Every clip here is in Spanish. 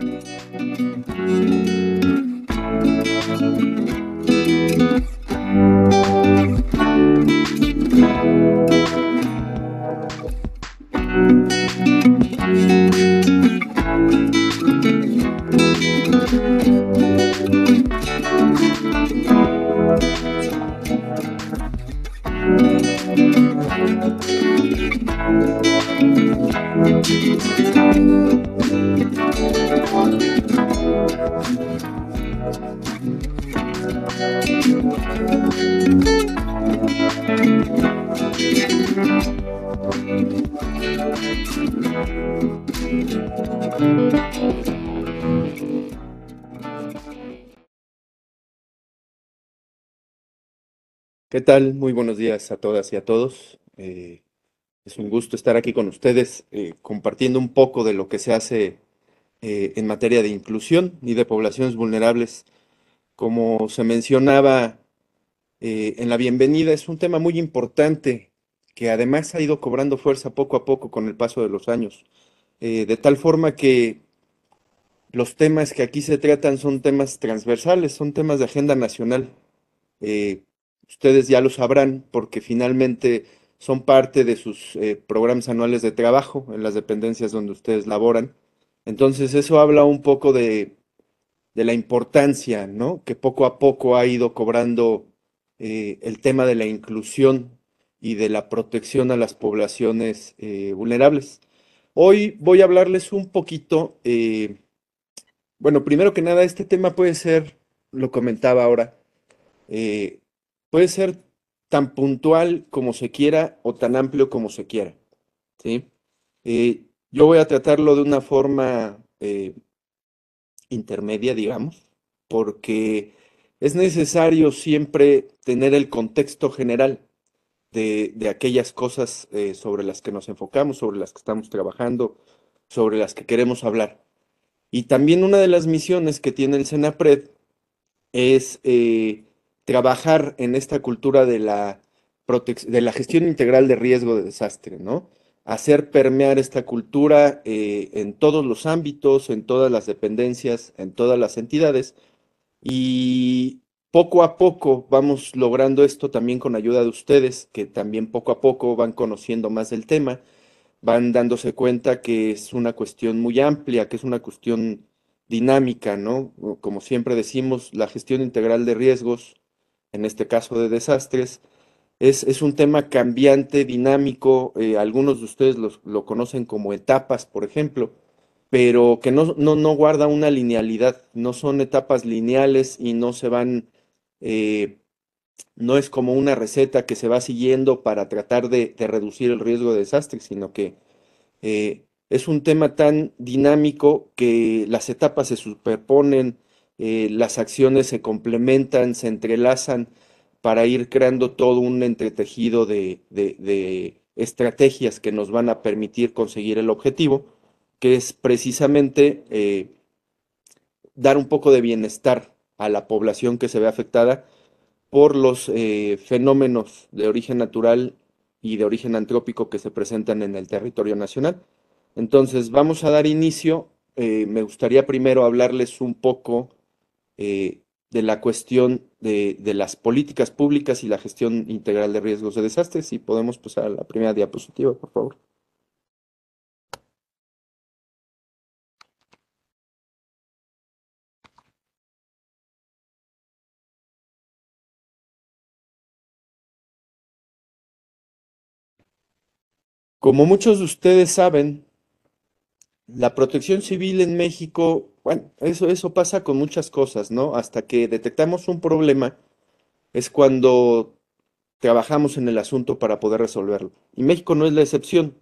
thank you ¿Qué tal? Muy buenos días a todas y a todos. Eh, es un gusto estar aquí con ustedes eh, compartiendo un poco de lo que se hace eh, en materia de inclusión y de poblaciones vulnerables. Como se mencionaba en la bienvenida, es un tema muy importante que además ha ido cobrando fuerza poco a poco con el paso de los años, de tal forma que los temas que aquí se tratan son temas transversales, son temas de agenda nacional ustedes ya lo sabrán porque finalmente son parte de sus eh, programas anuales de trabajo en las dependencias donde ustedes laboran. Entonces eso habla un poco de, la importancia, ¿no? Que poco a poco ha ido cobrando eh, el tema de la inclusión y de la protección a las poblaciones eh, vulnerables. Hoy voy a hablarles un poquito, bueno, primero que nada, este tema puede ser, lo comentaba ahora, eh, puede ser tan puntual como se quiera o tan amplio como se quiera. ¿sí? Eh, yo voy a tratarlo de una forma eh, intermedia, digamos, porque es necesario siempre tener el contexto general de, aquellas cosas eh, sobre las que nos enfocamos, sobre las que estamos trabajando, sobre las que queremos hablar. Y también una de las misiones que tiene el CENAPRED es trabajar en esta cultura de la, de la gestión integral de riesgo de desastre, ¿no? Hacer permear esta cultura eh, en todos los ámbitos, en todas las dependencias, en todas las entidades. Y poco a poco vamos logrando esto también con ayuda de ustedes, que también poco a poco van conociendo más del tema, van dándose cuenta que es una cuestión muy amplia, que es una cuestión dinámica, ¿no? Como siempre decimos, la gestión integral de riesgos en este caso de desastres. Es, un tema cambiante, dinámico, eh, algunos de ustedes lo conocen como etapas, por ejemplo, pero que no, no, guarda una linealidad, no son etapas lineales y no se van, eh, no es como una receta que se va siguiendo para tratar de, reducir el riesgo de desastres, sino que eh, es un tema tan dinámico que las etapas se superponen, eh, las acciones se complementan, se entrelazan para ir creando todo un entretejido de, estrategias que nos van a permitir conseguir el objetivo, que es precisamente eh, dar un poco de bienestar a la población que se ve afectada por los eh, fenómenos de origen natural y de origen antrópico que se presentan en el territorio nacional. Entonces, vamos a dar inicio. me gustaría primero hablarles un poco eh, de la cuestión de, de, las políticas públicas y la gestión integral de riesgos de desastres. Si podemos pasar a la primera diapositiva, por favor. Como muchos de ustedes saben, la protección civil en México bueno, eso, eso pasa con muchas cosas, ¿no? Hasta que detectamos un problema es cuando trabajamos en el asunto para poder resolverlo. Y México no es la excepción.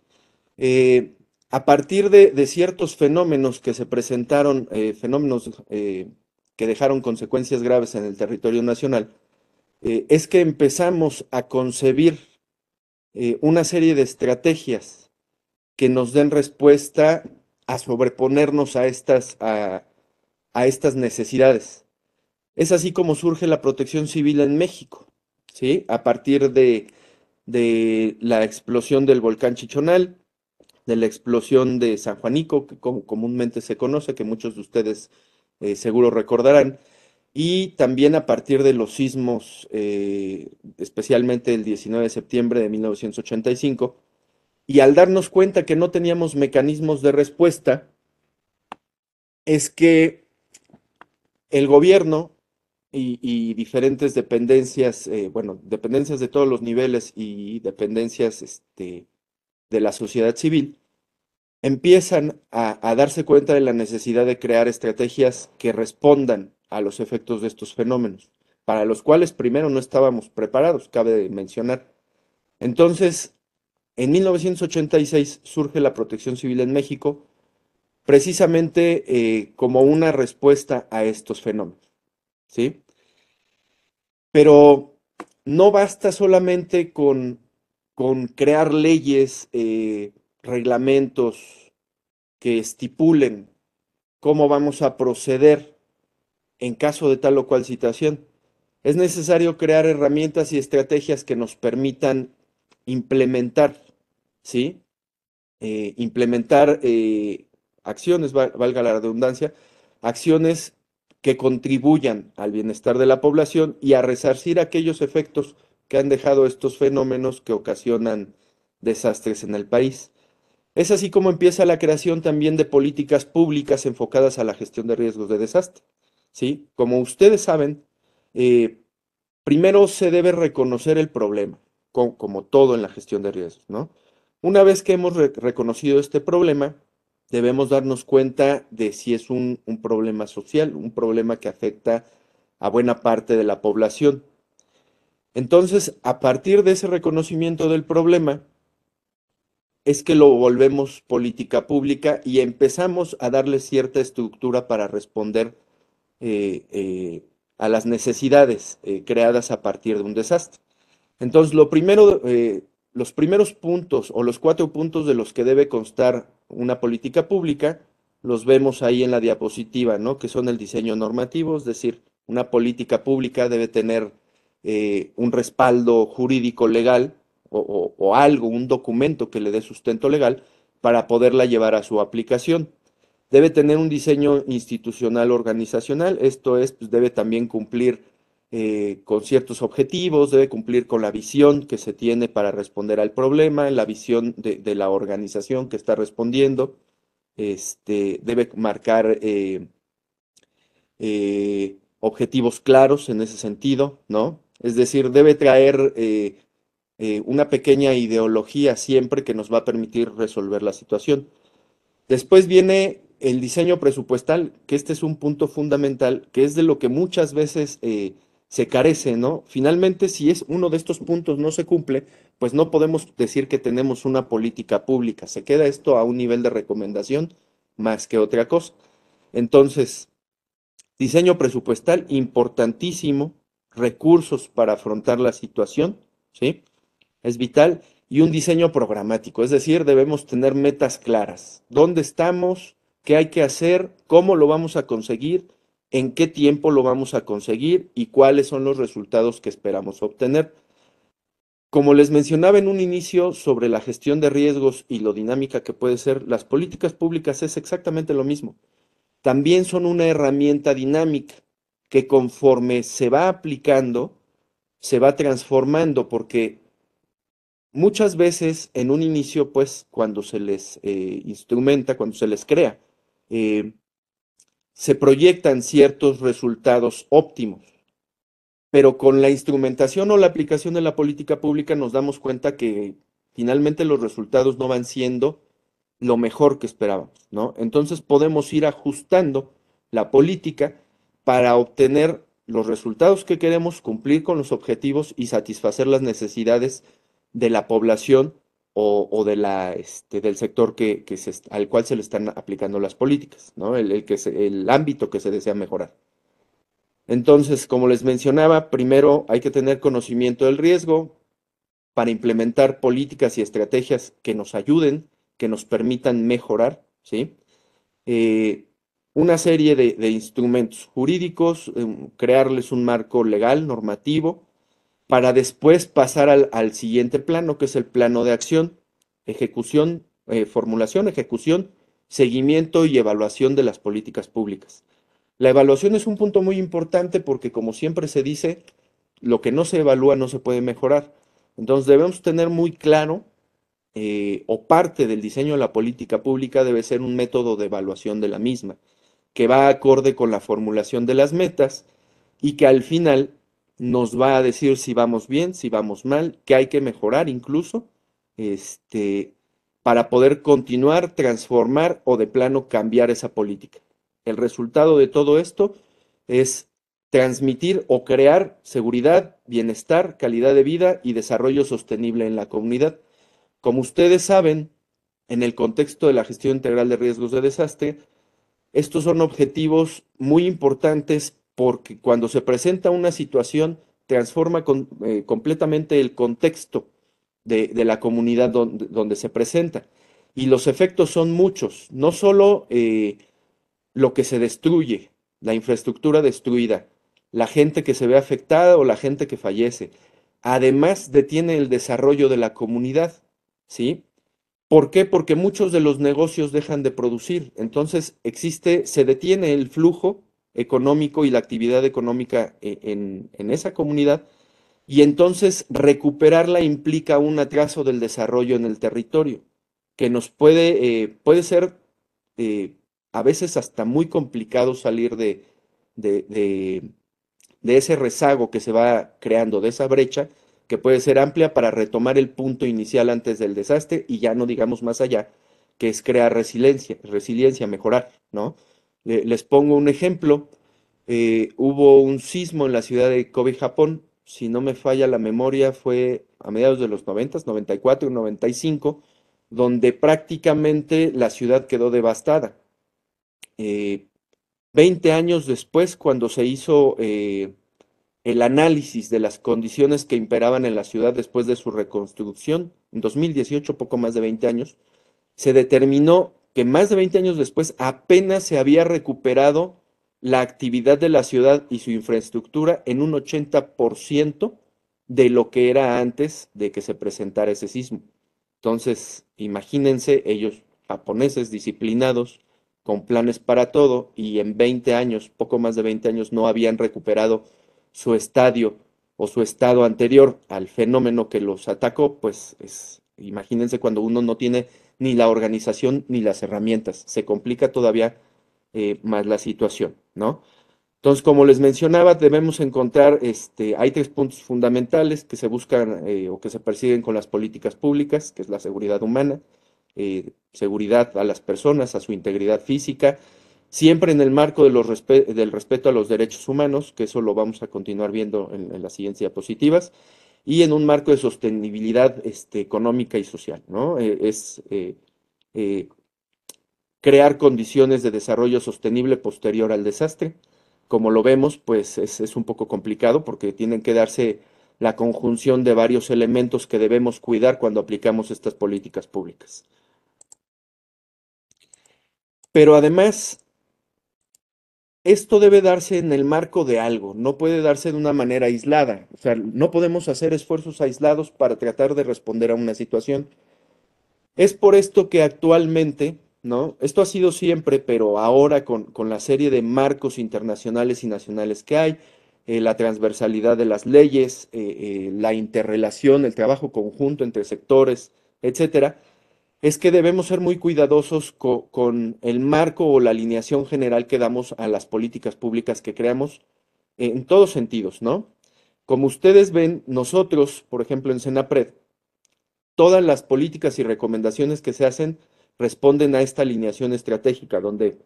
Eh, a partir de, ciertos fenómenos que se presentaron, eh, fenómenos eh, que dejaron consecuencias graves en el territorio nacional, es que empezamos a concebir una serie de estrategias que nos den respuesta a sobreponernos a estas, a, estas necesidades. Es así como surge la protección civil en México, ¿sí? A partir de, la explosión del volcán Chichonal, de la explosión de San Juanico, que comúnmente se conoce, que muchos de ustedes eh, seguro recordarán, y también a partir de los sismos, eh, especialmente el 19 de septiembre de 1985, y al darnos cuenta que no teníamos mecanismos de respuesta, es que el gobierno y, diferentes dependencias, eh, bueno, dependencias de todos los niveles y dependencias este, de la sociedad civil, empiezan a, a darse cuenta de la necesidad de crear estrategias que respondan a los efectos de estos fenómenos, para los cuales primero no estábamos preparados, cabe mencionar. Entonces, en 1986 surge la protección civil en México, precisamente eh, como una respuesta a estos fenómenos. ¿sí? Pero no basta solamente con, crear leyes, eh, reglamentos que estipulen cómo vamos a proceder en caso de tal o cual situación. Es necesario crear herramientas y estrategias que nos permitan implementar ¿sí? Eh, implementar eh, acciones, valga la redundancia, acciones que contribuyan al bienestar de la población y a resarcir aquellos efectos que han dejado estos fenómenos que ocasionan desastres en el país. Es así como empieza la creación también de políticas públicas enfocadas a la gestión de riesgos de desastre. ¿sí? Como ustedes saben, eh, primero se debe reconocer el problema, como todo en la gestión de riesgos, ¿no? Una vez que hemos reconocido este problema, debemos darnos cuenta de si es un, problema social, un problema que afecta a buena parte de la población. Entonces, a partir de ese reconocimiento del problema, es que lo volvemos política pública y empezamos a darle cierta estructura para responder eh, eh, a las necesidades eh, creadas a partir de un desastre. Entonces, lo primero los primeros puntos o los cuatro puntos de los que debe constar una política pública, los vemos ahí en la diapositiva, ¿no? Que son el diseño normativo, es decir, una política pública debe tener eh, un respaldo jurídico legal o, o, algo, un documento que le dé sustento legal para poderla llevar a su aplicación. Debe tener un diseño institucional organizacional, esto es, pues debe también cumplir eh, con ciertos objetivos, debe cumplir con la visión que se tiene para responder al problema, la visión de, la organización que está respondiendo, este, debe marcar eh, eh, objetivos claros en ese sentido, ¿no? Es decir, debe traer una pequeña ideología siempre que nos va a permitir resolver la situación. Después viene el diseño presupuestal, que este es un punto fundamental, que es de lo que muchas veces se carece, ¿no? Finalmente, si es uno de estos puntos no se cumple, pues no podemos decir que tenemos una política pública. Se queda esto a un nivel de recomendación más que otra cosa. Entonces, diseño presupuestal importantísimo, recursos para afrontar la situación, ¿sí? Es vital y un diseño programático, es decir, debemos tener metas claras. ¿Dónde estamos? ¿Qué hay que hacer? ¿Cómo lo vamos a conseguir? en qué tiempo lo vamos a conseguir y cuáles son los resultados que esperamos obtener. Como les mencionaba en un inicio sobre la gestión de riesgos y lo dinámica que puede ser, las políticas públicas es exactamente lo mismo. También son una herramienta dinámica que conforme se va aplicando, se va transformando, porque muchas veces en un inicio, pues cuando se les eh, instrumenta, cuando se les crea, eh, se proyectan ciertos resultados óptimos. Pero con la instrumentación o la aplicación de la política pública nos damos cuenta que finalmente los resultados no van siendo lo mejor que esperábamos, ¿no? Entonces podemos ir ajustando la política para obtener los resultados que queremos, cumplir con los objetivos y satisfacer las necesidades de la población o, este, del sector al cual se le están aplicando las políticas, el, ámbito que se desea mejorar. Entonces, como les mencionaba, primero hay que tener conocimiento del riesgo para implementar políticas y estrategias que nos ayuden, que nos permitan mejorar, ¿sí? Eh, una serie de, instrumentos jurídicos, em, crearles un marco legal, normativo, para después pasar al, siguiente plano, que es el plano de acción, ejecución, eh, formulación, ejecución, seguimiento y evaluación de las políticas públicas. La evaluación es un punto muy importante porque, como siempre se dice, lo que no se evalúa no se puede mejorar. Entonces debemos tener muy claro eh, o parte del diseño de la política pública debe ser un método de evaluación de la misma, que va acorde con la formulación de las metas y que al final nos va a decir si vamos bien, si vamos mal, qué hay que mejorar incluso, este, para poder continuar, transformar o de plano cambiar esa política. El resultado de todo esto es transmitir o crear seguridad, bienestar, calidad de vida y desarrollo sostenible en la comunidad. Como ustedes saben, en el contexto de la gestión integral de riesgos de desastre, estos son objetivos muy importantes porque cuando se presenta una situación transforma eh, completamente el contexto de, la comunidad donde, se presenta. Y los efectos son muchos, no solo eh, lo que se destruye, la infraestructura destruida, la gente que se ve afectada o la gente que fallece. Además, detiene el desarrollo de la comunidad, ¿sí? ¿Por qué? Porque muchos de los negocios dejan de producir. Entonces, existe, se detiene el flujo económico y la actividad económica eh, en, esa comunidad. Y entonces recuperarla implica un atraso del desarrollo en el territorio, que nos puede, eh, puede ser eh, a veces hasta muy complicado salir de, de, de ese rezago que se va creando, de esa brecha que puede ser amplia para retomar el punto inicial antes del desastre y ya no digamos más allá, que es crear resiliencia, resiliencia, mejorar, ¿no? les pongo un ejemplo. Eh, hubo un sismo en la ciudad de Kobe, Japón. Si no me falla la memoria, fue a mediados de los 90, 94, 95, donde prácticamente la ciudad quedó devastada. Eh, veinte 20 años después, cuando se hizo eh, el análisis de las condiciones que imperaban en la ciudad después de su reconstrucción, en 2018, poco más de 20 años, se determinó que más de 20 años después apenas se había recuperado la actividad de la ciudad y su infraestructura en un 80% de lo que era antes de que se presentara ese sismo. Entonces, imagínense ellos, japoneses disciplinados, con planes para todo, y en 20 años, poco más de 20 años, no habían recuperado su estadio o su estado anterior al fenómeno que los atacó, pues es, imagínense cuando uno no tiene ni la organización, ni las herramientas. Se complica todavía eh, más la situación, ¿no? Entonces, como les mencionaba, debemos encontrar, este, hay tres puntos fundamentales que se buscan eh, o que se persiguen con las políticas públicas, que es la seguridad humana, eh, seguridad a las personas, a su integridad física, siempre en el marco de los del respeto a los derechos humanos, que eso lo vamos a continuar viendo en, en las siguientes diapositivas, y en un marco de sostenibilidad este, económica y social, ¿no? Eh, es eh, eh, crear condiciones de desarrollo sostenible posterior al desastre. Como lo vemos, pues es un poco complicado porque tienen que darse la conjunción de varios elementos que debemos cuidar cuando aplicamos estas políticas públicas. Pero además, esto debe darse en el marco de algo, no puede darse de una manera aislada. O sea, no podemos hacer esfuerzos aislados para tratar de responder a una situación. Es por esto que actualmente, ¿no? Esto ha sido siempre, pero ahora con, la serie de marcos internacionales y nacionales que hay, eh, la transversalidad de las leyes, eh, eh, la interrelación, el trabajo conjunto entre sectores, etcétera, es que debemos ser muy cuidadosos con el marco o la alineación general que damos a las políticas públicas que creamos en todos sentidos, ¿no? Como ustedes ven, nosotros, por ejemplo, en Senapred, todas las políticas y recomendaciones que se hacen responden a esta alineación estratégica, donde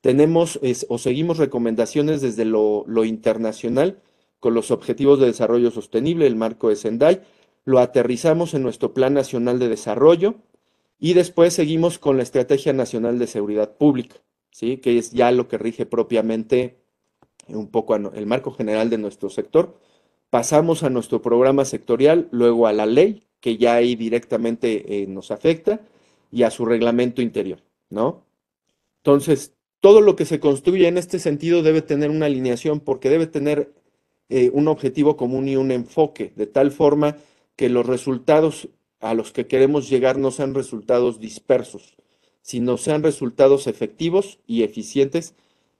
tenemos o seguimos recomendaciones desde lo, internacional con los objetivos de desarrollo sostenible, el marco de Sendai, lo aterrizamos en nuestro Plan Nacional de Desarrollo, y después seguimos con la Estrategia Nacional de Seguridad Pública, ¿sí? que es ya lo que rige propiamente un poco el marco general de nuestro sector. Pasamos a nuestro programa sectorial, luego a la ley, que ya ahí directamente eh, nos afecta, y a su reglamento interior, ¿no? Entonces, todo lo que se construye en este sentido debe tener una alineación porque debe tener eh, un objetivo común y un enfoque, de tal forma que los resultados a los que queremos llegar no sean resultados dispersos, sino sean resultados efectivos y eficientes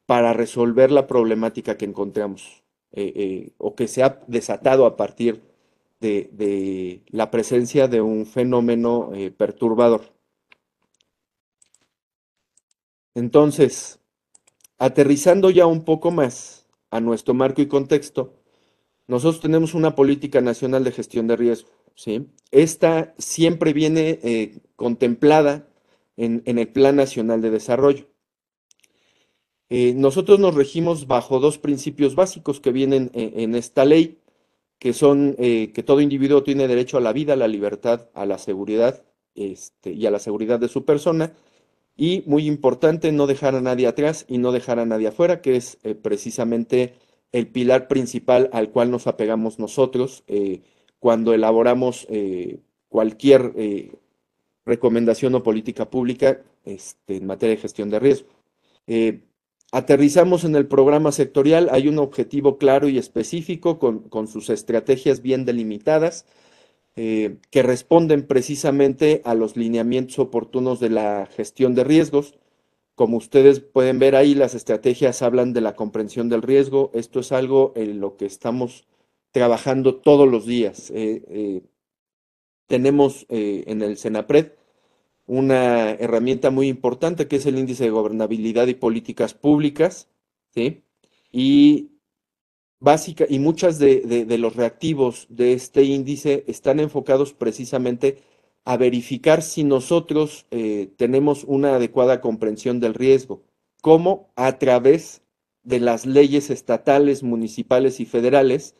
para resolver la problemática que encontramos eh, eh, o que se ha desatado a partir de, la presencia de un fenómeno eh, perturbador. Entonces, aterrizando ya un poco más a nuestro marco y contexto, nosotros tenemos una política nacional de gestión de riesgo ¿sí? Esta siempre viene eh, contemplada en, el Plan Nacional de Desarrollo. Eh, nosotros nos regimos bajo dos principios básicos que vienen e, en, esta ley, que son eh, que todo individuo tiene derecho a la vida, a la libertad, a la seguridad este, y a la seguridad de su persona, y muy importante, no dejar a nadie atrás y no dejar a nadie afuera, que es precisamente el pilar principal al cual nos apegamos nosotros cuando elaboramos eh, cualquier eh, recomendación o política pública este, en materia de gestión de riesgo. Eh, aterrizamos en el programa sectorial, hay un objetivo claro y específico con sus estrategias bien delimitadas que responden precisamente a los lineamientos oportunos de la gestión de riesgos. Como ustedes pueden ver ahí, las estrategias hablan de la comprensión del riesgo. Esto es algo en lo que estamos trabajando todos los días. Eh, eh, tenemos eh, en el Senapred una herramienta muy importante que es el índice de gobernabilidad y políticas públicas, Y básica, y muchas de, los reactivos de este índice están enfocados precisamente a verificar si nosotros tenemos una adecuada comprensión del riesgo, cómo a través de las leyes estatales, municipales y federales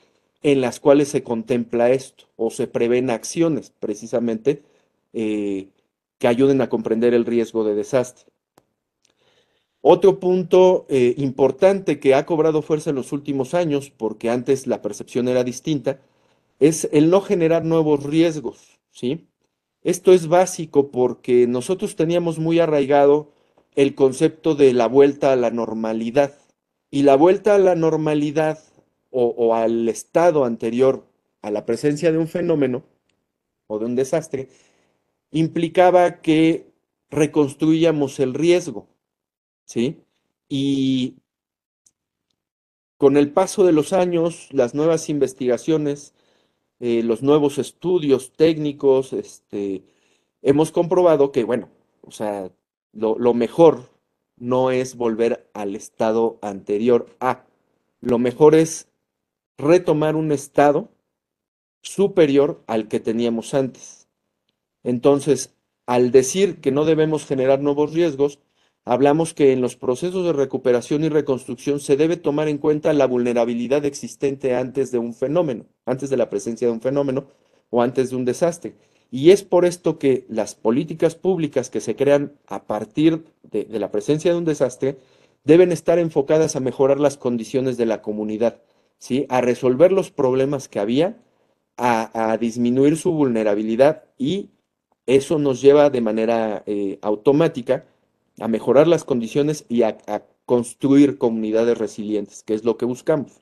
en las cuales se contempla esto o se prevén acciones precisamente eh, que ayuden a comprender el riesgo de desastre. Otro punto eh, importante que ha cobrado fuerza en los últimos años, porque antes la percepción era distinta, es el no generar nuevos riesgos, ¿sí? Esto es básico porque nosotros teníamos muy arraigado el concepto de la vuelta a la normalidad. Y la vuelta a la normalidad o, al estado anterior a la presencia de un fenómeno o de un desastre, implicaba que reconstruíamos el riesgo, ¿sí? Y con el paso de los años, las nuevas investigaciones, eh, los nuevos estudios técnicos, este, hemos comprobado que, bueno, o sea, lo, lo mejor no es volver al estado anterior a, lo mejor es retomar un estado superior al que teníamos antes. Entonces, al decir que no debemos generar nuevos riesgos, hablamos que en los procesos de recuperación y reconstrucción se debe tomar en cuenta la vulnerabilidad existente antes de un fenómeno, antes de la presencia de un fenómeno o antes de un desastre. Y es por esto que las políticas públicas que se crean a partir de, la presencia de un desastre deben estar enfocadas a mejorar las condiciones de la comunidad, ¿sí? a resolver los problemas que había, a, disminuir su vulnerabilidad y eso nos lleva de manera eh, automática a mejorar las condiciones y a, construir comunidades resilientes, que es lo que buscamos.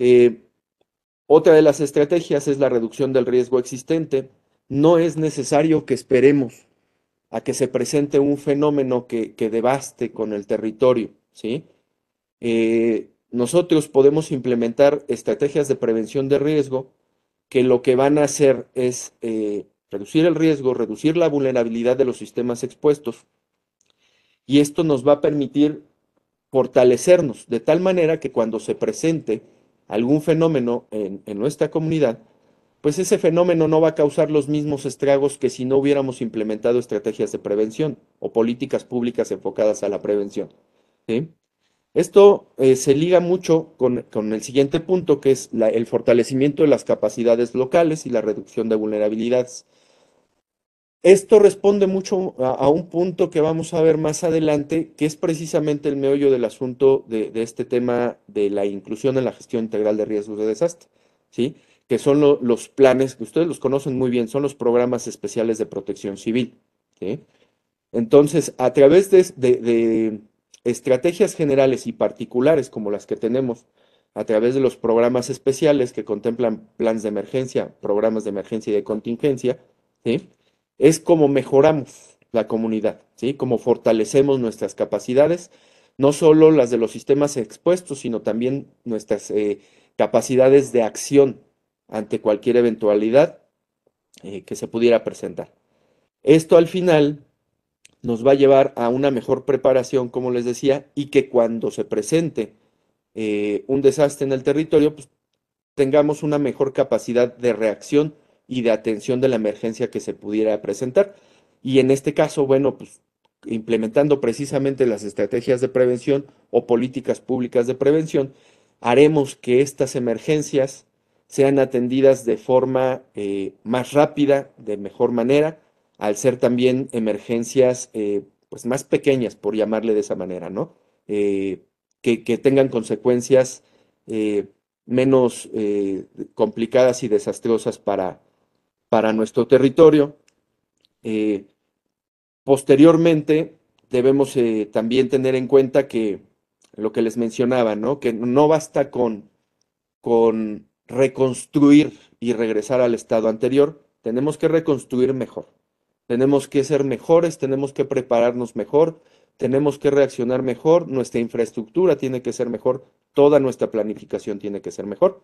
Eh, otra de las estrategias es la reducción del riesgo existente. No es necesario que esperemos a que se presente un fenómeno que, devaste con el territorio, ¿sí? Eh, nosotros podemos implementar estrategias de prevención de riesgo que lo que van a hacer es eh, reducir el riesgo, reducir la vulnerabilidad de los sistemas expuestos. Y esto nos va a permitir fortalecernos de tal manera que cuando se presente algún fenómeno en, en nuestra comunidad, pues ese fenómeno no va a causar los mismos estragos que si no hubiéramos implementado estrategias de prevención o políticas públicas enfocadas a la prevención. ¿sí? Esto eh, se liga mucho con, el siguiente punto, que es el fortalecimiento de las capacidades locales y la reducción de vulnerabilidades. Esto responde mucho a, un punto que vamos a ver más adelante, que es precisamente el meollo del asunto de, este tema de la inclusión en la gestión integral de riesgos de desastre, ¿sí? que son los planes, que ustedes los conocen muy bien, son los programas especiales de protección civil. Entonces, a través de estrategias generales y particulares como las que tenemos a través de los programas especiales que contemplan planes de emergencia, programas de emergencia y de contingencia, es como mejoramos la comunidad, ¿sí? como fortalecemos nuestras capacidades, no solo las de los sistemas expuestos, sino también nuestras eh, capacidades de acción ante cualquier eventualidad eh, que se pudiera presentar. Esto al final nos va a llevar a una mejor preparación, como les decía, y que cuando se presente eh, un desastre en el territorio, pues, tengamos una mejor capacidad de reacción y de atención de la emergencia que se pudiera presentar. Y en este caso, bueno, pues implementando precisamente las estrategias de prevención o políticas públicas de prevención, haremos que estas emergencias sean atendidas de forma eh, más rápida, de mejor manera, al ser también emergencias eh, pues más pequeñas, por llamarle de esa manera, ¿no? Eh, que, tengan consecuencias eh, menos complicadas y desastrosas para, para nuestro territorio. posteriormente, debemos también tener en cuenta que lo que les mencionaba, ¿no? Que no basta con, con reconstruir y regresar al estado anterior, tenemos que reconstruir mejor. Tenemos que ser mejores, tenemos que prepararnos mejor, tenemos que reaccionar mejor, nuestra infraestructura tiene que ser mejor, toda nuestra planificación tiene que ser mejor.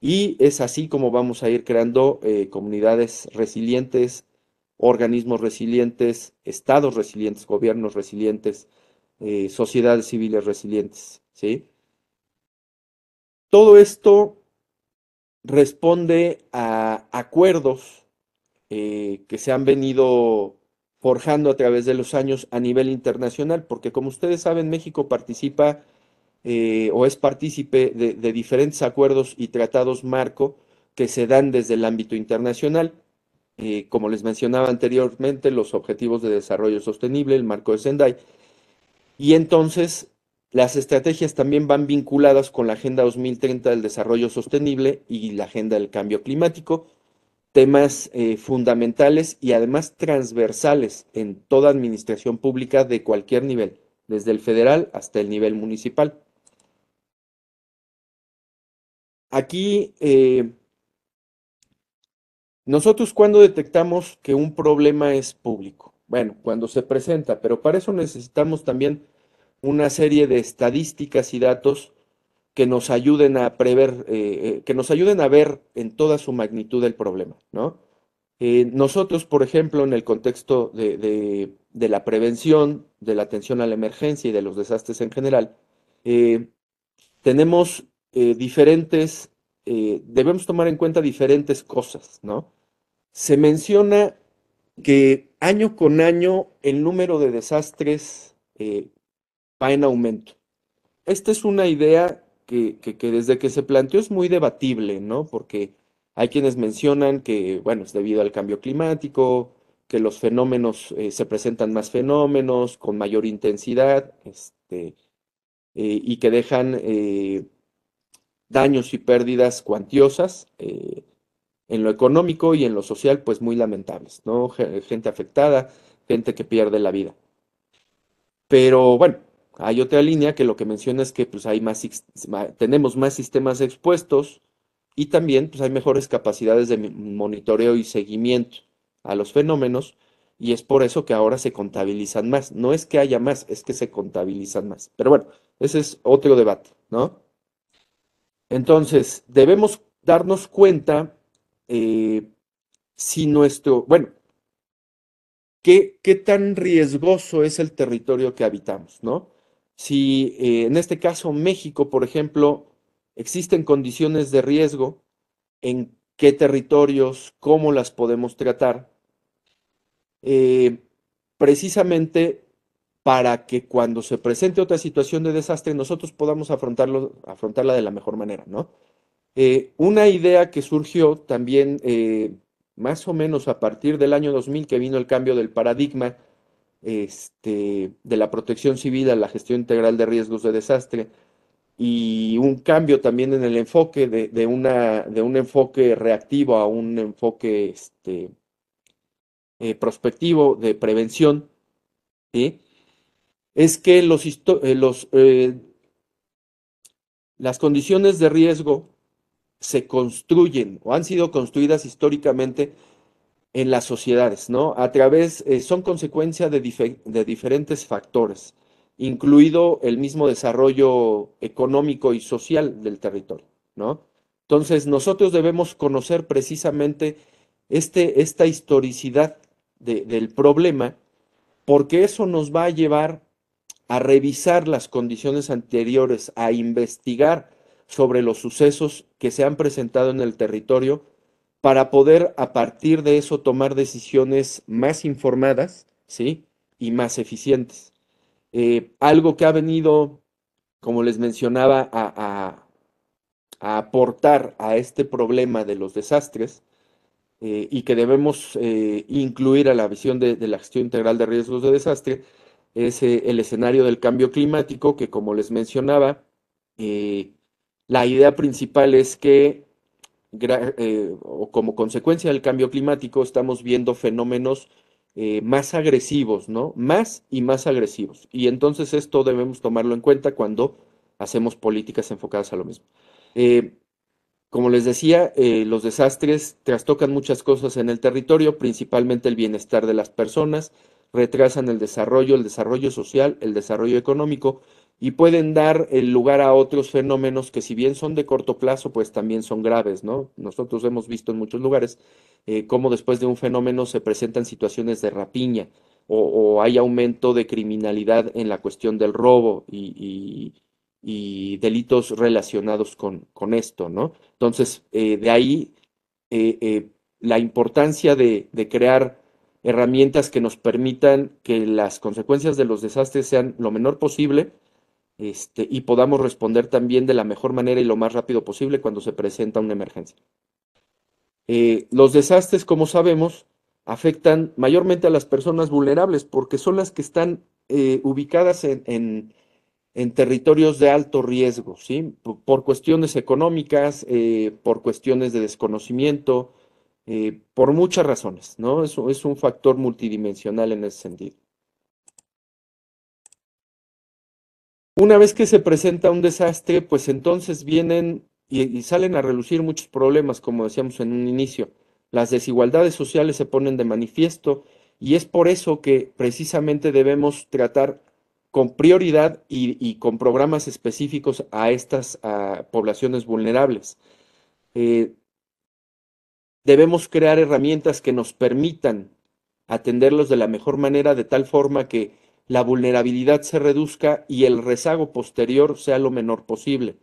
Y es así como vamos a ir creando eh, comunidades resilientes, organismos resilientes, estados resilientes, gobiernos resilientes, eh, sociedades civiles resilientes. ¿sí? Todo esto responde a acuerdos eh, que se han venido forjando a través de los años a nivel internacional, porque como ustedes saben, México participa eh, o es partícipe de, diferentes acuerdos y tratados marco que se dan desde el ámbito internacional. Eh, como les mencionaba anteriormente, los Objetivos de Desarrollo Sostenible, el marco de Sendai. Y entonces, las estrategias también van vinculadas con la Agenda 2030 del Desarrollo Sostenible y la Agenda del Cambio Climático, temas eh, fundamentales y además transversales en toda administración pública de cualquier nivel, desde el federal hasta el nivel municipal. Aquí, eh, nosotros cuando detectamos que un problema es público, bueno, cuando se presenta, pero para eso necesitamos también una serie de estadísticas y datos que nos ayuden a prever, eh, eh, que nos ayuden a ver en toda su magnitud el problema, ¿no? Eh, nosotros, por ejemplo, en el contexto de, la prevención, de la atención a la emergencia y de los desastres en general, tenemos diferentes, debemos tomar en cuenta diferentes cosas, ¿no? Se menciona que año con año el número de desastres va en aumento. Esta es una idea que, desde que se planteó es muy debatible, ¿no? Porque hay quienes mencionan que, bueno, es debido al cambio climático, que los fenómenos, eh, se presentan más fenómenos con mayor intensidad, este, eh, y que dejan eh, daños y pérdidas cuantiosas en lo económico y en lo social, pues muy lamentables, ¿no? Gente afectada, gente que pierde la vida. Pero bueno, hay otra línea que lo que menciona es que pues, hay más, tenemos más sistemas expuestos y también pues, hay mejores capacidades de monitoreo y seguimiento a los fenómenos y es por eso que ahora se contabilizan más. No es que haya más, es que se contabilizan más. Pero bueno, ese es otro debate, ¿no? Entonces, debemos darnos cuenta eh, si nuestro, bueno, qué tan riesgoso es el territorio que habitamos, ¿no? Si eh, en este caso México, por ejemplo, existen condiciones de riesgo, en qué territorios, cómo las podemos tratar, eh, precisamente para que cuando se presente otra situación de desastre nosotros podamos afrontarla de la mejor manera, ¿no? Eh, una idea que surgió también más o menos a partir del año 2000 que vino el cambio del paradigma este, de la protección civil a la gestión integral de riesgos de desastre y un cambio también en el enfoque de, una, de un enfoque reactivo a un enfoque este, eh, prospectivo de prevención, es que los, eh, los, eh, las condiciones de riesgo se construyen o han sido construidas históricamente en las sociedades, ¿no? A través, eh, son consecuencia de, diferentes factores, incluido el mismo desarrollo económico y social del territorio, ¿no? Entonces, nosotros debemos conocer precisamente este, esta historicidad del problema, porque eso nos va a llevar a revisar las condiciones anteriores, a investigar sobre los sucesos que se han presentado en el territorio para poder a partir de eso tomar decisiones más informadas, ¿sí? Y más eficientes. Eh, algo que ha venido, como les mencionaba, a, aportar a este problema de los desastres eh, y que debemos eh, incluir a la visión de, de, la gestión integral de riesgos de desastre es el escenario del cambio climático, que como les mencionaba, la idea principal es que eh, o como consecuencia del cambio climático estamos viendo fenómenos eh, más agresivos, ¿no? Más y más agresivos. Y entonces esto debemos tomarlo en cuenta cuando hacemos políticas enfocadas a lo mismo. Eh, como les decía, los desastres trastocan muchas cosas en el territorio, principalmente el bienestar de las personas, retrasan el desarrollo, el desarrollo social, el desarrollo económico, y pueden dar el lugar a otros fenómenos que si bien son de corto plazo, pues también son graves, ¿no? Nosotros hemos visto en muchos lugares eh, cómo después de un fenómeno se presentan situaciones de rapiña o, hay aumento de criminalidad en la cuestión del robo y, delitos relacionados con, esto, ¿no? Entonces, eh, de ahí eh, la importancia de, de crear herramientas que nos permitan que las consecuencias de los desastres sean lo menor posible, este, y podamos responder también de la mejor manera y lo más rápido posible cuando se presenta una emergencia. Eh, los desastres, como sabemos, afectan mayormente a las personas vulnerables porque son las que están eh, ubicadas en, territorios de alto riesgo, ¿sí? por, cuestiones económicas, eh, por cuestiones de desconocimiento, por muchas razones, ¿no? es un factor multidimensional en ese sentido. Una vez que se presenta un desastre, pues entonces vienen y, salen a relucir muchos problemas, como decíamos en un inicio. Las desigualdades sociales se ponen de manifiesto y es por eso que precisamente debemos tratar con prioridad y, con programas específicos a estas poblaciones vulnerables. Eh, debemos crear herramientas que nos permitan atenderlos de la mejor manera, de tal forma que la vulnerabilidad se reduzca y el rezago posterior sea lo menor posible.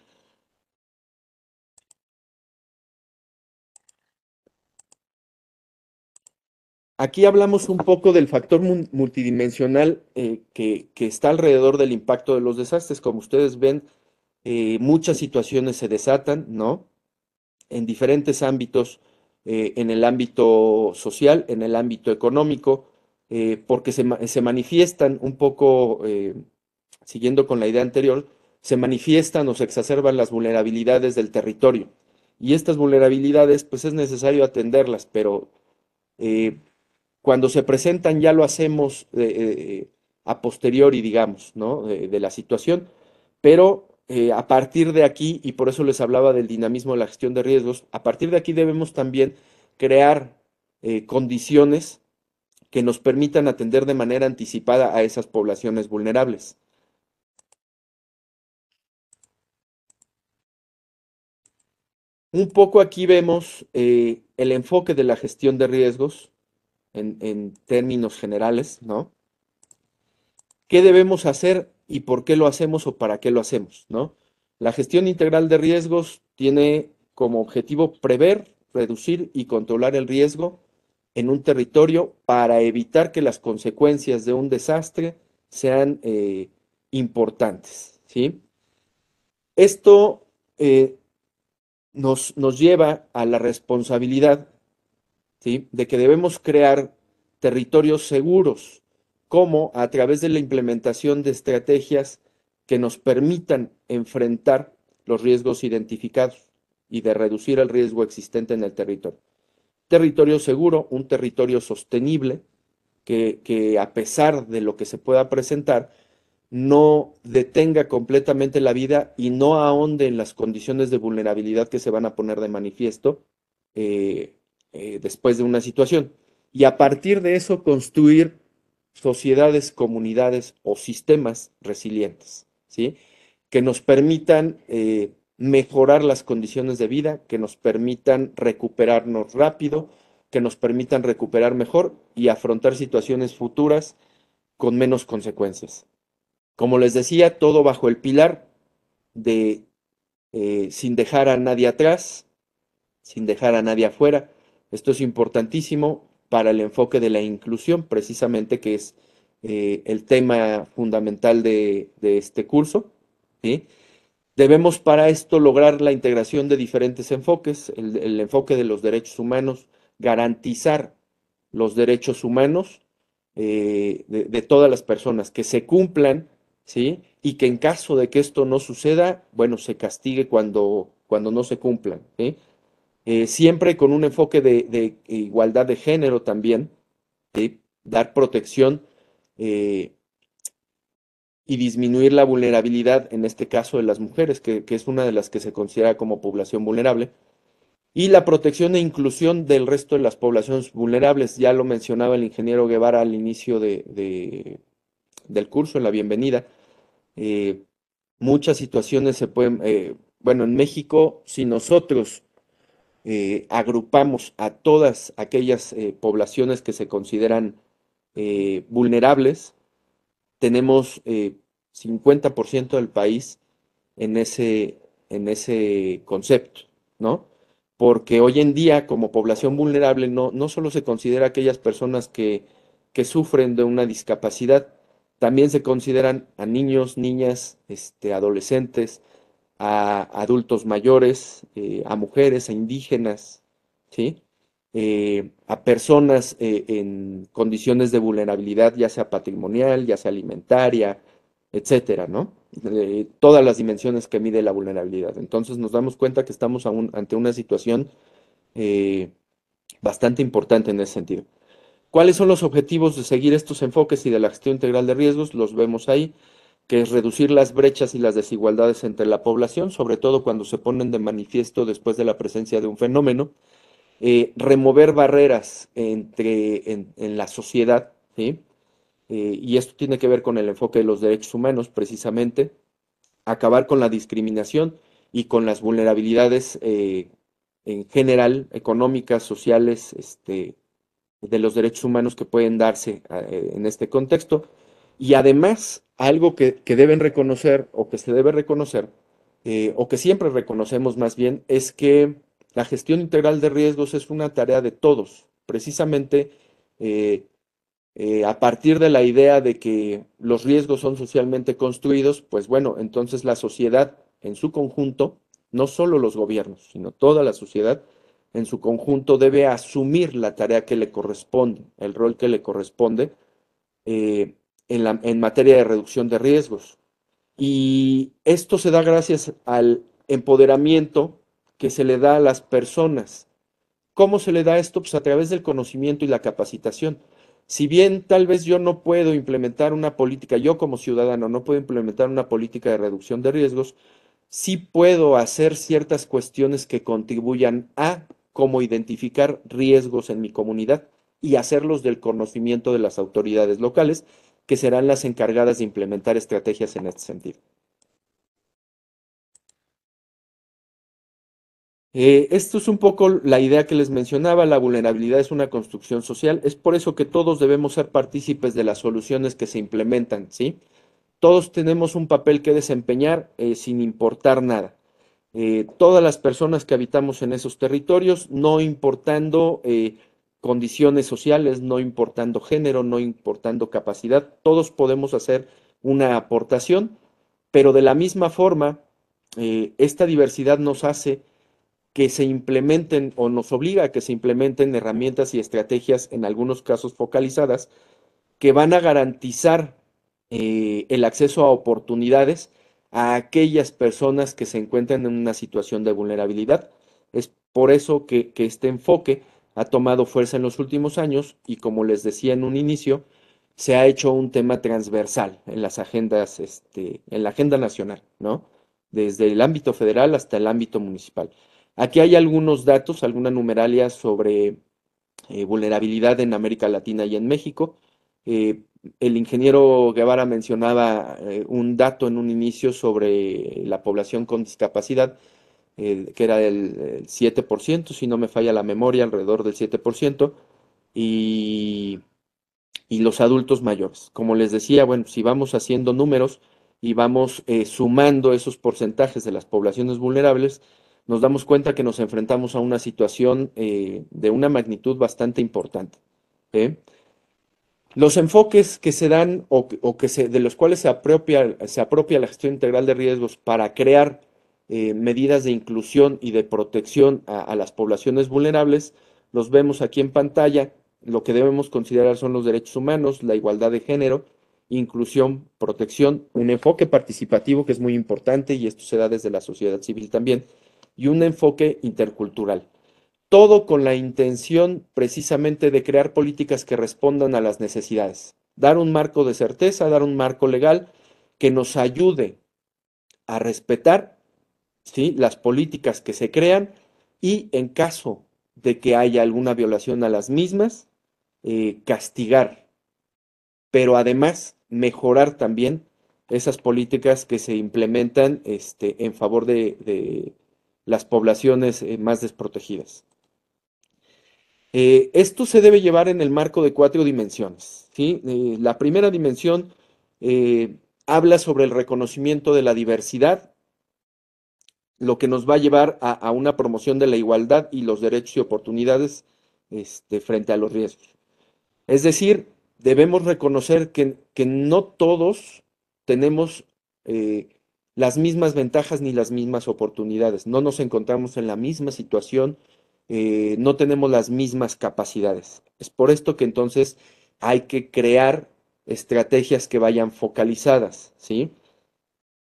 Aquí hablamos un poco del factor multidimensional eh, que, está alrededor del impacto de los desastres. Como ustedes ven, eh, muchas situaciones se desatan, ¿no? En diferentes ámbitos, eh, en el ámbito social, en el ámbito económico, eh, porque se, manifiestan un poco, eh, siguiendo con la idea anterior, se manifiestan o se exacerban las vulnerabilidades del territorio. Y estas vulnerabilidades, pues es necesario atenderlas, pero eh, cuando se presentan ya lo hacemos a posteriori, digamos, ¿no? de, la situación. Pero a partir de aquí, y por eso les hablaba del dinamismo de la gestión de riesgos, a partir de aquí debemos también crear condiciones que nos permitan atender de manera anticipada a esas poblaciones vulnerables. Un poco aquí vemos eh, el enfoque de la gestión de riesgos en, en términos generales, ¿no? ¿Qué debemos hacer y por qué lo hacemos o para qué lo hacemos, ¿no? La gestión integral de riesgos tiene como objetivo prever, reducir y controlar el riesgo en un territorio para evitar que las consecuencias de un desastre sean eh, importantes. ¿sí? Esto eh, nos, lleva a la responsabilidad de que debemos crear territorios seguros, como a través de la implementación de estrategias que nos permitan enfrentar los riesgos identificados y de reducir el riesgo existente en el territorio territorio seguro, un territorio sostenible, que, a pesar de lo que se pueda presentar, no detenga completamente la vida y no ahonde en las condiciones de vulnerabilidad que se van a poner de manifiesto eh, eh, después de una situación. Y a partir de eso construir sociedades, comunidades o sistemas resilientes, ¿sí? que nos permitan eh, mejorar las condiciones de vida que nos permitan recuperarnos rápido, que nos permitan recuperar mejor y afrontar situaciones futuras con menos consecuencias. Como les decía, todo bajo el pilar de eh, sin dejar a nadie atrás, sin dejar a nadie afuera. Esto es importantísimo para el enfoque de la inclusión, precisamente que es eh, el tema fundamental de, este curso. Debemos para esto lograr la integración de diferentes enfoques, el, enfoque de los derechos humanos, garantizar los derechos humanos eh, de, todas las personas, que se cumplan, ¿sí? Y que en caso de que esto no suceda, bueno, se castigue cuando, cuando no se cumplan, ¿sí? Eh, siempre con un enfoque de, igualdad de género también, ¿sí? Dar protección eh, y disminuir la vulnerabilidad, en este caso de las mujeres, que, es una de las que se considera como población vulnerable, y la protección e inclusión del resto de las poblaciones vulnerables. Ya lo mencionaba el ingeniero Guevara al inicio de, del curso, en la bienvenida. Eh, muchas situaciones se pueden, eh, bueno, en México, si nosotros eh, agrupamos a todas aquellas poblaciones que se consideran vulnerables, tenemos 50% del país en ese, en ese concepto, ¿no? Porque hoy en día, como población vulnerable, no, solo se considera aquellas personas que, que sufren de una discapacidad, también se consideran a niños, niñas, este, adolescentes, a adultos mayores, eh, a mujeres, a indígenas, ¿sí? Eh, a personas eh, en condiciones de vulnerabilidad, ya sea patrimonial, ya sea alimentaria, etcétera, ¿no? todas las dimensiones que mide la vulnerabilidad. Entonces nos damos cuenta que estamos ante una situación eh, bastante importante en ese sentido. ¿Cuáles son los objetivos de seguir estos enfoques y de la gestión integral de riesgos? Los vemos ahí, que es reducir las brechas y las desigualdades entre la población, sobre todo cuando se ponen de manifiesto después de la presencia de un fenómeno, eh, remover barreras entre, en, en la sociedad, ¿sí? Eh, y esto tiene que ver con el enfoque de los derechos humanos precisamente, acabar con la discriminación y con las vulnerabilidades eh, en general, económicas, sociales, este, de los derechos humanos que pueden darse eh, en este contexto. Y además, algo que, deben reconocer o que se debe reconocer, o que siempre reconocemos más bien, es que la gestión integral de riesgos es una tarea de todos. Precisamente eh, a partir de la idea de que los riesgos son socialmente construidos, pues bueno, entonces la sociedad en su conjunto, no solo los gobiernos, sino toda la sociedad en su conjunto debe asumir la tarea que le corresponde, el rol que le corresponde eh, en, en materia de reducción de riesgos. Y esto se da gracias al empoderamiento que se le da a las personas. ¿Cómo se le da esto? Pues a través del conocimiento y la capacitación si bien tal vez yo no puedo implementar una política, yo como ciudadano no puedo implementar una política de reducción de riesgos, sí puedo hacer ciertas cuestiones que contribuyan a cómo identificar riesgos en mi comunidad y hacerlos del conocimiento de las autoridades locales, que serán las encargadas de implementar estrategias en este sentido. Eh, esto es un poco la idea que les mencionaba, la vulnerabilidad es una construcción social, es por eso que todos debemos ser partícipes de las soluciones que se implementan, ¿sí? Todos tenemos un papel que desempeñar eh, sin importar nada. Eh, todas las personas que habitamos en esos territorios, no importando condiciones sociales, no importando género, no importando capacidad, todos podemos hacer una aportación, pero de la misma forma, esta diversidad nos hace que se implementen o nos obliga a que se implementen herramientas y estrategias, en algunos casos focalizadas, que van a garantizar eh, el acceso a oportunidades a aquellas personas que se encuentran en una situación de vulnerabilidad. Es por eso que, que este enfoque ha tomado fuerza en los últimos años y, como les decía en un inicio, se ha hecho un tema transversal en las agendas, este, en la agenda nacional, ¿no? Desde el ámbito federal hasta el ámbito municipal. Aquí hay algunos datos, alguna numeralia sobre eh, vulnerabilidad en América Latina y en México. Eh, el ingeniero Guevara mencionaba eh, un dato en un inicio sobre la población con discapacidad, que era el, 7%, si no me falla la memoria, alrededor del 7%, y, y los adultos mayores. Como les decía, bueno, si vamos haciendo números y vamos sumando esos porcentajes de las poblaciones vulnerables, nos damos cuenta que nos enfrentamos a una situación eh, de una magnitud bastante importante. ¿eh? Los enfoques que se dan o, que se, de los cuales se apropia, se apropia, la gestión integral de riesgos para crear eh, medidas de inclusión y de protección a, a las poblaciones vulnerables, los vemos aquí en pantalla. Lo que debemos considerar son los derechos humanos, la igualdad de género, inclusión, protección, un enfoque participativo que es muy importante y esto se da desde la sociedad civil también, y un enfoque intercultural. Todo con la intención precisamente de crear políticas que respondan a las necesidades, dar un marco de certeza, dar un marco legal que nos ayude a respetar ¿sí? las políticas que se crean y en caso de que haya alguna violación a las mismas, eh, castigar, pero además mejorar también esas políticas que se implementan este, en favor de, las poblaciones eh, más desprotegidas. Eh, esto se debe llevar en el marco de cuatro dimensiones. Eh, la primera dimensión habla sobre el reconocimiento de la diversidad, lo que nos va a llevar a, una promoción de la igualdad y los derechos y oportunidades este, frente a los riesgos. Es decir, debemos reconocer que, que no todos tenemos las mismas ventajas ni las mismas oportunidades. No nos encontramos en la misma situación, eh, no tenemos las mismas capacidades. Es por esto que entonces hay que crear estrategias que vayan focalizadas, ¿sí?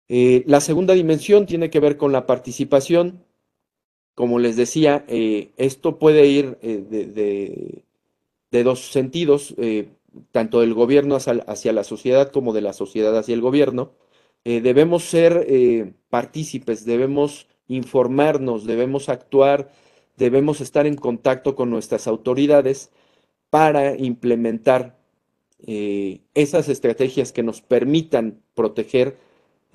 Eh, la segunda dimensión tiene que ver con la participación. Como les decía, eh, esto puede ir de, dos sentidos, tanto del gobierno hacia, la sociedad como de la sociedad hacia el gobierno. Eh, debemos ser eh, partícipes, debemos informarnos, debemos actuar, debemos estar en contacto con nuestras autoridades para implementar eh, esas estrategias que nos permitan proteger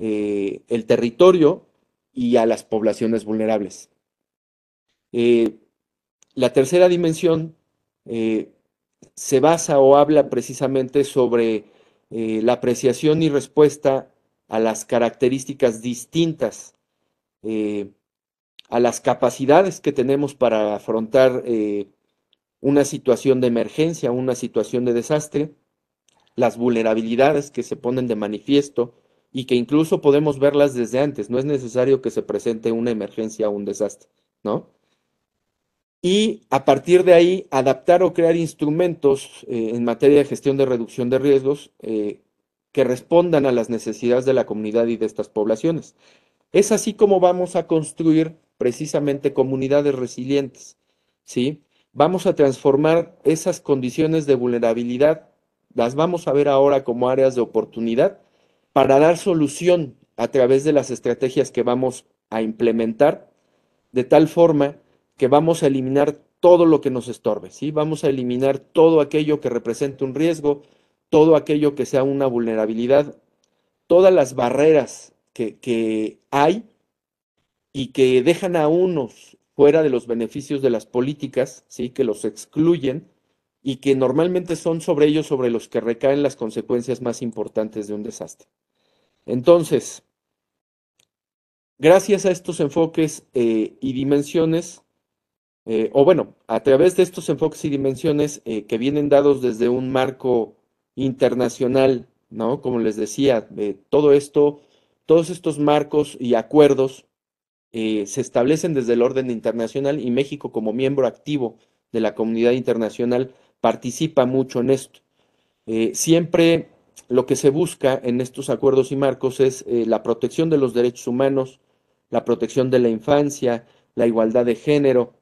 el territorio y a las poblaciones vulnerables. la tercera dimensión se basa o habla precisamente sobre la apreciación y respuesta a las características distintas, eh, a las capacidades que tenemos para afrontar eh, una situación de emergencia, una situación de desastre, las vulnerabilidades que se ponen de manifiesto y que incluso podemos verlas desde antes, no es necesario que se presente una emergencia o un desastre, ¿no? Y a partir de ahí, adaptar o crear instrumentos eh, en materia de gestión de reducción de riesgos que respondan a las necesidades de la comunidad y de estas poblaciones. Es así como vamos a construir precisamente comunidades resilientes, ¿sí? Vamos a transformar esas condiciones de vulnerabilidad, las vamos a ver ahora como áreas de oportunidad para dar solución a través de las estrategias que vamos a implementar, de tal forma que vamos a eliminar todo lo que nos estorbe, ¿sí? Vamos a eliminar todo aquello que represente un riesgo, todo aquello que sea una vulnerabilidad, todas las barreras que, hay y que dejan a unos fuera de los beneficios de las políticas, ¿sí? que los excluyen y que normalmente son sobre ellos sobre los que recaen las consecuencias más importantes de un desastre. Entonces, gracias a estos enfoques eh, y dimensiones, eh, o bueno, a través de estos enfoques y dimensiones eh, que vienen dados desde un marco internacional, ¿no? Como les decía, todo esto, todos estos marcos y acuerdos eh, se establecen desde el orden internacional y México como miembro activo de la comunidad internacional participa mucho en esto. Eh, siempre lo que se busca en estos acuerdos y marcos es eh, la protección de los derechos humanos, la protección de la infancia, la igualdad de género,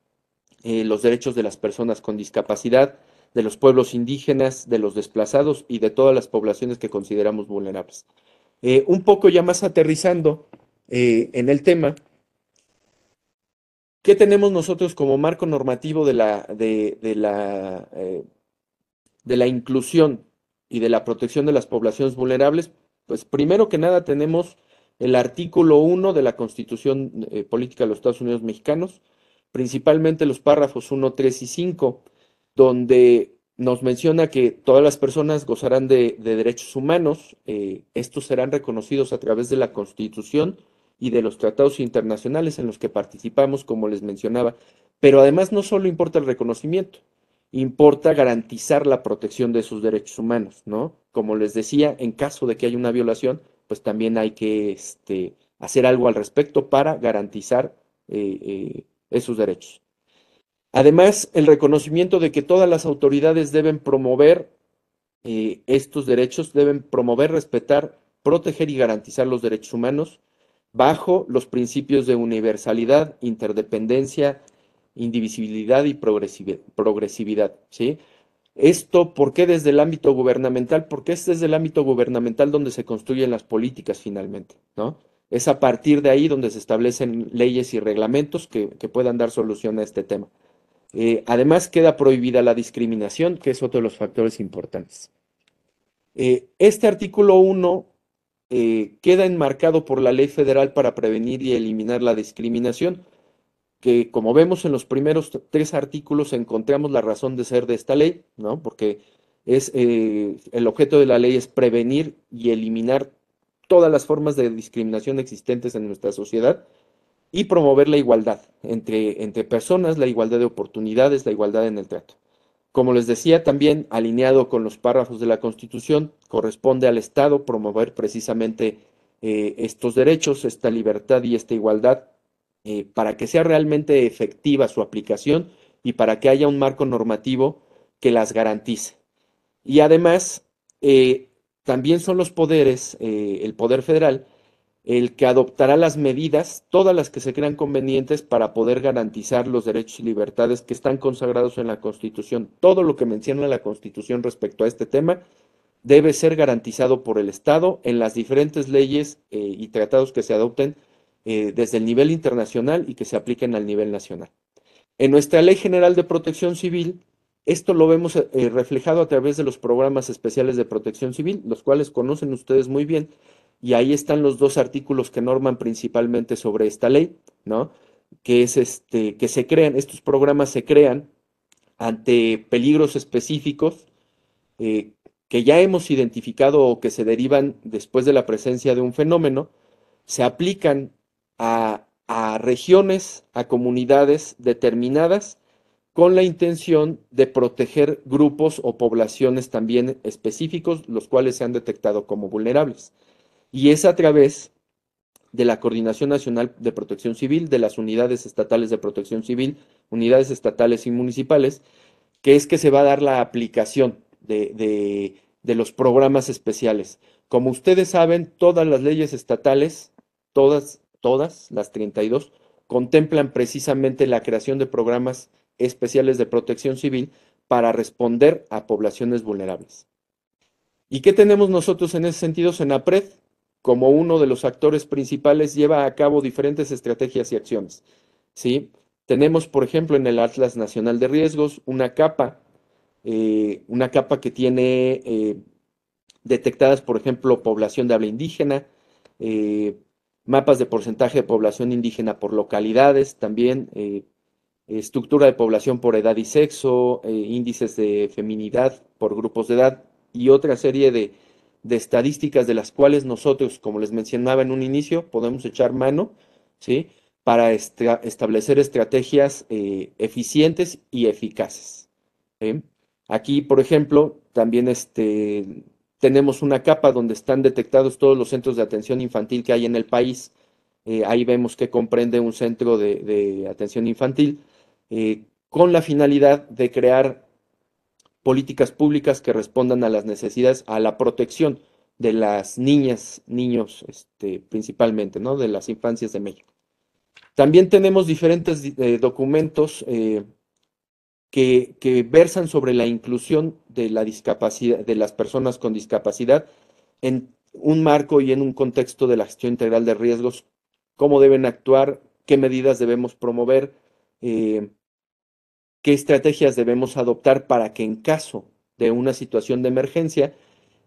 los derechos de las personas con discapacidad de los pueblos indígenas, de los desplazados y de todas las poblaciones que consideramos vulnerables. Eh, un poco ya más aterrizando eh, en el tema, ¿qué tenemos nosotros como marco normativo de la, de, la, eh, de la inclusión y de la protección de las poblaciones vulnerables? Pues primero que nada tenemos el artículo 1 de la Constitución Política de los Estados Unidos Mexicanos, principalmente los párrafos 1, 3 y 5 donde nos menciona que todas las personas gozarán de, derechos humanos, eh, estos serán reconocidos a través de la Constitución y de los tratados internacionales en los que participamos, como les mencionaba. Pero además no solo importa el reconocimiento, importa garantizar la protección de esos derechos humanos, ¿no? Como les decía, en caso de que haya una violación, pues también hay que este, hacer algo al respecto para garantizar eh, eh, esos derechos. Además, el reconocimiento de que todas las autoridades deben promover eh, estos derechos, deben promover, respetar, proteger y garantizar los derechos humanos bajo los principios de universalidad, interdependencia, indivisibilidad y progresividad. ¿sí? Esto, ¿por qué desde el ámbito gubernamental? Porque es desde el ámbito gubernamental donde se construyen las políticas finalmente, ¿no? Es a partir de ahí donde se establecen leyes y reglamentos que puedan dar solución a este tema. Eh, además, queda prohibida la discriminación, que es otro de los factores importantes. Eh, este artículo 1 eh, queda enmarcado por la Ley Federal para prevenir y eliminar la discriminación, que como vemos en los primeros tres artículos encontramos la razón de ser de esta ley, ¿no? Porque es, el objeto de la ley es prevenir y eliminar todas las formas de discriminación existentes en nuestra sociedad y promover la igualdad entre, entre personas, la igualdad de oportunidades, la igualdad en el trato. Como les decía, también alineado con los párrafos de la Constitución, corresponde al Estado promover precisamente eh, estos derechos, esta libertad y esta igualdad eh, para que sea realmente efectiva su aplicación y para que haya un marco normativo que las garantice. Y además, eh, también son los poderes, el Poder Federal, el que adoptará las medidas, todas las que se crean convenientes para poder garantizar los derechos y libertades que están consagrados en la Constitución. Todo lo que menciona la Constitución respecto a este tema debe ser garantizado por el Estado en las diferentes leyes eh, y tratados que se adopten eh, desde el nivel internacional y que se apliquen al nivel nacional. En nuestra Ley General de Protección Civil, esto lo vemos eh, reflejado a través de los programas especiales de protección civil, los cuales conocen ustedes muy bien, y ahí están los dos artículos que norman principalmente sobre esta ley, ¿no? Que es este, que se crean, estos programas se crean ante peligros específicos eh, que ya hemos identificado o que se derivan después de la presencia de un fenómeno, se aplican a regiones, a comunidades determinadas, con la intención de proteger grupos o poblaciones también específicos, los cuales se han detectado como vulnerables y es a través de la Coordinación Nacional de Protección Civil, de las unidades estatales de protección civil, unidades estatales y municipales, que es que se va a dar la aplicación de, los programas especiales. Como ustedes saben, todas las leyes estatales, todas, todas las 32, contemplan precisamente la creación de programas especiales de protección civil para responder a poblaciones vulnerables. ¿Y qué tenemos nosotros en ese sentido? Senapred como uno de los actores principales, lleva a cabo diferentes estrategias y acciones. ¿sí? Tenemos, por ejemplo, en el Atlas Nacional de Riesgos una capa, eh, una capa que tiene eh, detectadas, por ejemplo, población de habla indígena, eh, mapas de porcentaje de población indígena por localidades, también estructura de población por edad y sexo, índices de feminidad por grupos de edad y otra serie de de estadísticas de las cuales nosotros, como les mencionaba en un inicio, podemos echar mano, ¿sí? Para establecer estrategias eh, eficientes y eficaces. Aquí, por ejemplo, también este, tenemos una capa donde están detectados todos los centros de atención infantil que hay en el país. Eh, ahí vemos que comprende un centro de, atención infantil eh, con la finalidad de crear políticas públicas que respondan a las necesidades, a la protección de las niñas, niños, este, principalmente, ¿no? De las infancias de México. También tenemos diferentes eh, documentos eh, que, versan sobre la inclusión de la discapacidad, de las personas con discapacidad en un marco y en un contexto de la gestión integral de riesgos, cómo deben actuar, qué medidas debemos promover, eh, qué estrategias debemos adoptar para que en caso de una situación de emergencia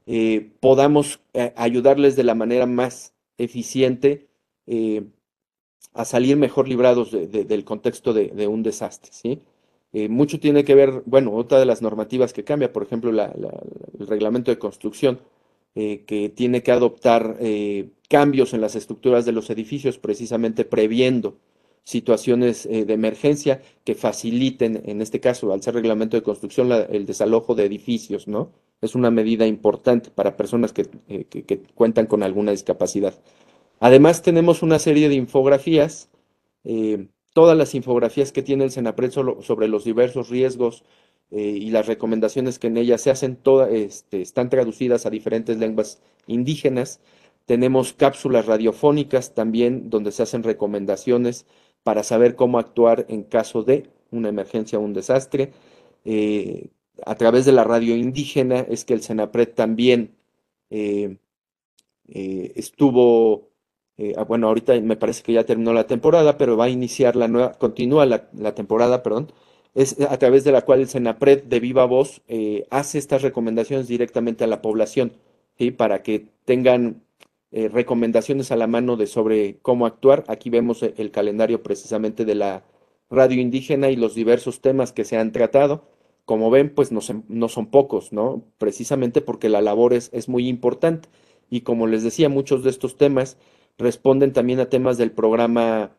eh, podamos eh, ayudarles de la manera más eficiente eh, a salir mejor librados del contexto de, un desastre. ¿sí? mucho tiene que ver, bueno, otra de las normativas que cambia, por ejemplo, el reglamento de construcción, que tiene que adoptar cambios en las estructuras de los edificios precisamente previendo situaciones eh, de emergencia que faciliten, en este caso, al ser reglamento de construcción, el desalojo de edificios, ¿no? Es una medida importante para personas que, eh, cuentan con alguna discapacidad. Además, tenemos una serie de infografías, eh, todas las infografías que tiene el CENAPRED sobre los diversos riesgos y las recomendaciones que en ellas se hacen, este, están traducidas a diferentes lenguas indígenas. Tenemos cápsulas radiofónicas también donde se hacen recomendaciones para saber cómo actuar en caso de una emergencia o un desastre. Eh, a través de la radio indígena es que el Senapred también eh, eh, estuvo, ah, bueno, ahorita me parece que ya terminó la temporada, pero va a iniciar la nueva, continúa la, temporada, perdón, es a través de la cual el Senapred de viva voz hace estas recomendaciones directamente a la población, ¿sí? para que tengan eh, recomendaciones a la mano de sobre cómo actuar. Aquí vemos e, el calendario precisamente de la radio indígena y los diversos temas que se han tratado. Como ven, pues no, son pocos, ¿no? Precisamente porque la labor es, es muy importante. Y como les decía, muchos de estos temas responden también a temas del programa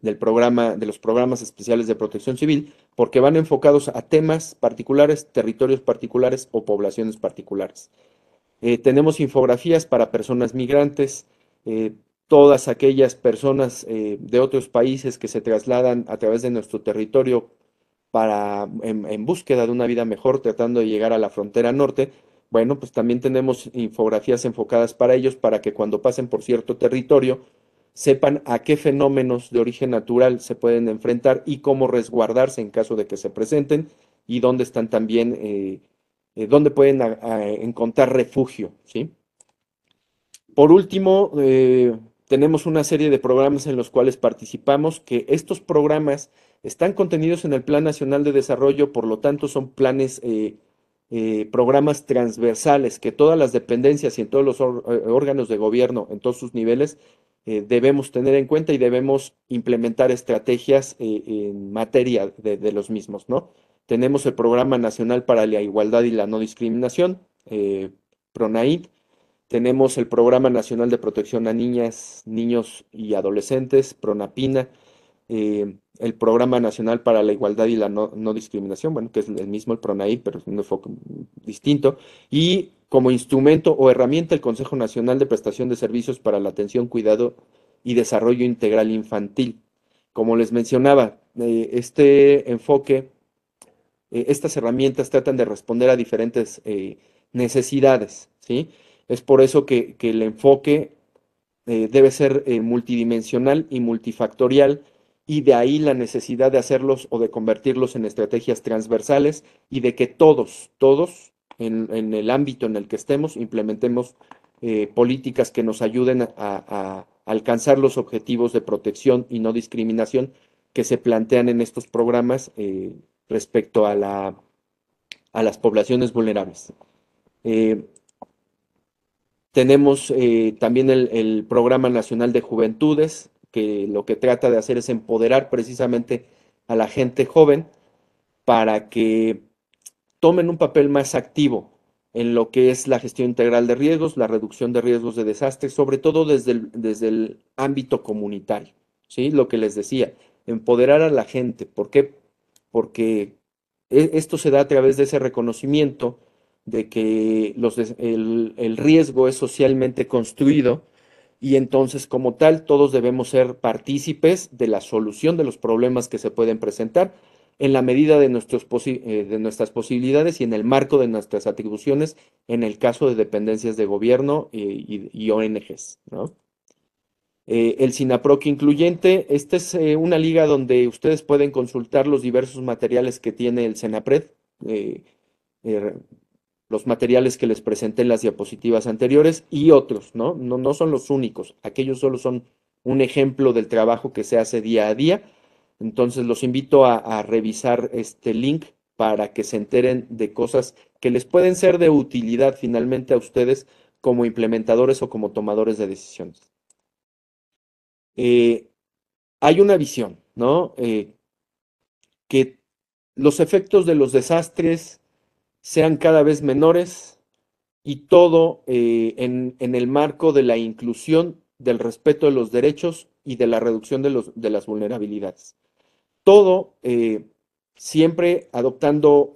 del programa, de los programas especiales de protección civil, porque van enfocados a temas particulares, territorios particulares o poblaciones particulares. Eh, tenemos infografías para personas migrantes, eh, todas aquellas personas eh, de otros países que se trasladan a través de nuestro territorio para, en, en, búsqueda de una vida mejor, tratando de llegar a la frontera norte. Bueno, pues también tenemos infografías enfocadas para ellos, para que cuando pasen por cierto territorio sepan a qué fenómenos de origen natural se pueden enfrentar y cómo resguardarse en caso de que se presenten y dónde están también eh, dónde pueden ah, ah, encontrar refugio. ¿sí? Por último, eh, tenemos una serie de programas en los cuales participamos, que estos programas están contenidos en el Plan Nacional de Desarrollo, por lo tanto son planes, eh, programas transversales que todas las dependencias y en todos los órganos de gobierno, en todos sus niveles, debemos tener en cuenta y debemos implementar estrategias en materia de, de los mismos, ¿no? Tenemos el Programa Nacional para la Igualdad y la No Discriminación, eh, PRONAID. Tenemos el Programa Nacional de Protección a Niñas, Niños y Adolescentes, PRONAPINA. Eh, el Programa Nacional para la Igualdad y la No, Discriminación, bueno, que es el mismo el PRONAID, pero es un enfoque distinto. Y como instrumento o herramienta el Consejo Nacional de Prestación de Servicios para la Atención, Cuidado y Desarrollo Integral Infantil. Como les mencionaba, eh, este enfoque eh, estas herramientas tratan de responder a diferentes eh, necesidades, ¿sí? Es por eso que, el enfoque eh, debe ser multidimensional y multifactorial y de ahí la necesidad de hacerlos o de convertirlos en estrategias transversales y de que todos, todos en, el ámbito en el que estemos implementemos políticas que nos ayuden a, alcanzar los objetivos de protección y no discriminación que se plantean en estos programas respecto a, la, a las poblaciones vulnerables. Eh, tenemos eh, también el, Programa Nacional de Juventudes, que lo que trata de hacer es empoderar precisamente a la gente joven para que tomen un papel más activo en lo que es la gestión integral de riesgos, la reducción de riesgos de desastres, sobre todo desde el, desde el ámbito comunitario. ¿sí? Lo que les decía, empoderar a la gente. ¿Por qué? porque e, esto se da a través de ese reconocimiento de que el, riesgo es socialmente construido y entonces como tal todos debemos ser partícipes de la solución de los problemas que se pueden presentar en la medida de, nuestros eh, de nuestras posibilidades y en el marco de nuestras atribuciones en el caso de dependencias de gobierno eh, y, y ONGs. ¿no? Eh, el SINAPROC incluyente. Esta es eh, una liga donde ustedes pueden consultar los diversos materiales que tiene el SENAPRED, eh, los materiales que les presenté en las diapositivas anteriores y otros, ¿no? ¿no? No son los únicos, aquellos solo son un ejemplo del trabajo que se hace día a día. Entonces los invito a revisar este link para que se enteren de cosas que les pueden ser de utilidad finalmente a ustedes como implementadores o como tomadores de decisiones. Eh, hay una visión, ¿no? Eh, que los efectos de los desastres sean cada vez menores y todo eh, en, el marco de la inclusión, del respeto de los derechos y de la reducción de, las vulnerabilidades. Todo siempre adoptando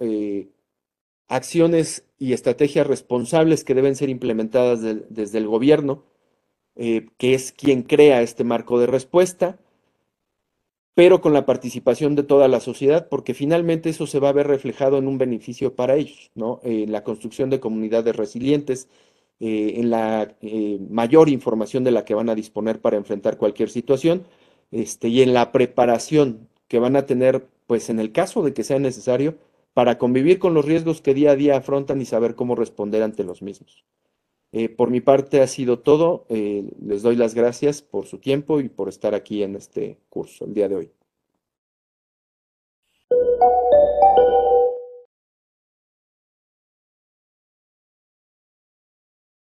acciones y estrategias responsables que deben ser implementadas desde el gobierno eh, que es quien crea este marco de respuesta, pero con la participación de toda la sociedad, porque finalmente eso se va a ver reflejado en un beneficio para ellos, ¿no? En eh, la construcción de comunidades resilientes, eh, en la mayor información de la que van a disponer para enfrentar cualquier situación, este, y en la preparación que van a tener, pues en el caso de que sea necesario, para convivir con los riesgos que día a día afrontan y saber cómo responder ante los mismos. Eh, por mi parte ha sido todo. Eh, les doy las gracias por su tiempo y por estar aquí en este curso el día de hoy.